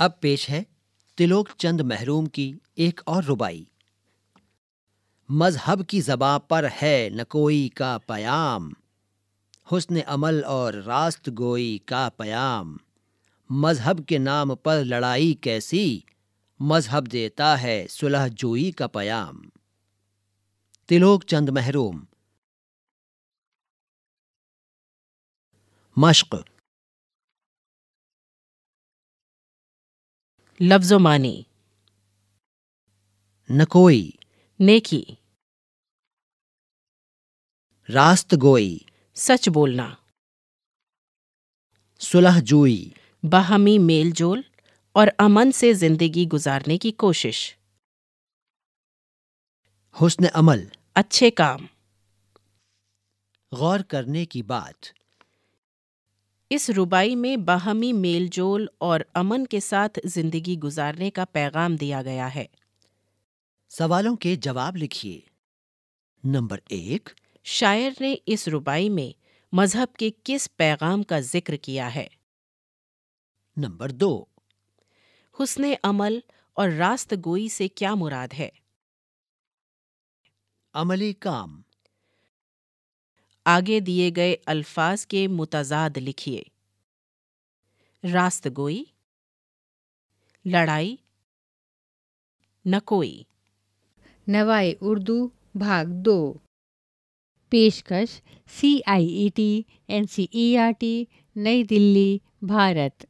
अब पेश है तिलोक चंद महरूम की एक और रुबाई मजहब की जबा पर है न कोई का पयाम हुस्न अमल और रास्त गोई का पयाम मजहब के नाम पर लड़ाई कैसी मजहब देता है सुलह जोई का पयाम तिलोक चंद महरूम मश्क़ लफ्जो मानी नकोई नेकी रास्त गोई सच बोलना सुलह जोई बाहमी मेल जोल और अमन से जिंदगी गुजारने की कोशिश हुस्न अमल अच्छे काम गौर करने की बात इस रुबाई में बाहमी मेलजोल और अमन के साथ जिंदगी गुजारने का पैगाम दिया गया है सवालों के जवाब लिखिए नंबर एक शायर ने इस रुबाई में मजहब के किस पैगाम का जिक्र किया है नंबर दो हुस्न अमल और रास्त गोई से क्या मुराद है अमली काम आगे दिए गए अल्फाज के मुतजाद लिखिए रास्त गोई लड़ाई नकोई नवाए उर्दू भाग दो पेशकश C I E T N C E R T Nai Delhi Bharat